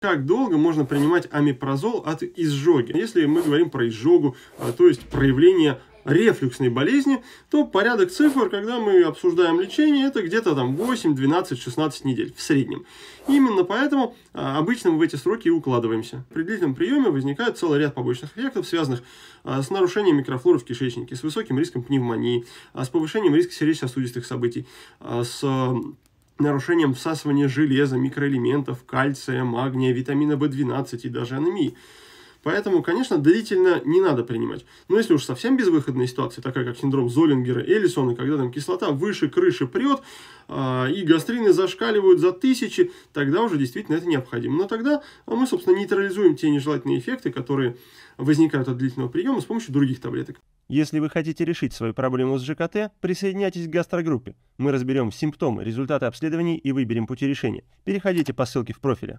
Как долго можно принимать амипрозол от изжоги? Если мы говорим про изжогу, а, то есть проявление рефлюксной болезни, то порядок цифр, когда мы обсуждаем лечение, это где-то там 8, 12, 16 недель в среднем. Именно поэтому а, обычно мы в эти сроки и укладываемся. При длительном приеме возникает целый ряд побочных эффектов, связанных а, с нарушением микрофлоры в кишечнике, с высоким риском пневмонии, с повышением риска сердечно-сосудистых событий, с нарушением всасывания железа, микроэлементов, кальция, магния, витамина В12 и даже анемии. Поэтому, конечно, длительно не надо принимать. Но если уж совсем безвыходная ситуация, такая как синдром Золлингера, Эллисона, когда там кислота выше крыши прет, э, и гастрины зашкаливают за тысячи, тогда уже действительно это необходимо. Но тогда а, мы, собственно, нейтрализуем те нежелательные эффекты, которые возникают от длительного приема с помощью других таблеток. Если вы хотите решить свою проблему с ЖКТ, присоединяйтесь к гастрогруппе. Мы разберем симптомы, результаты обследований и выберем пути решения. Переходите по ссылке в профиле.